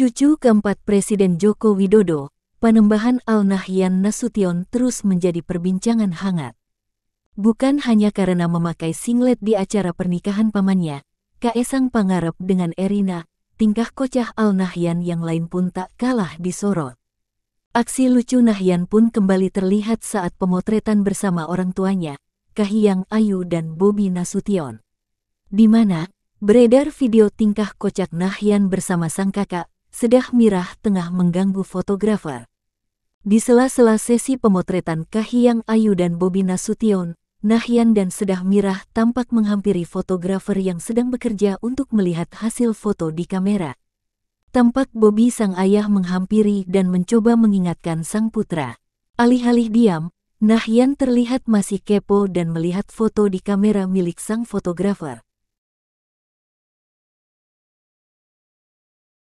Cucu keempat Presiden Joko Widodo, Panembahan Al-Nahyan Nasution terus menjadi perbincangan hangat. Bukan hanya karena memakai singlet di acara pernikahan pamannya, Kaesang Pangarep dengan Erina, tingkah kocah Al-Nahyan yang lain pun tak kalah disorot. Aksi lucu Nahyan pun kembali terlihat saat pemotretan bersama orang tuanya, Kahiyang Ayu dan Bobi Nasution. Di mana, beredar video tingkah kocak Nahyan bersama sang kakak, sedah mirah tengah mengganggu fotografer. Di sela-sela sesi pemotretan Kahiyang Ayu dan Bobi Nasution, Nahyan dan Sedah Mirah tampak menghampiri fotografer yang sedang bekerja untuk melihat hasil foto di kamera. Tampak Bobi sang ayah menghampiri dan mencoba mengingatkan sang putra. Alih-alih diam, Nahyan terlihat masih kepo dan melihat foto di kamera milik sang fotografer.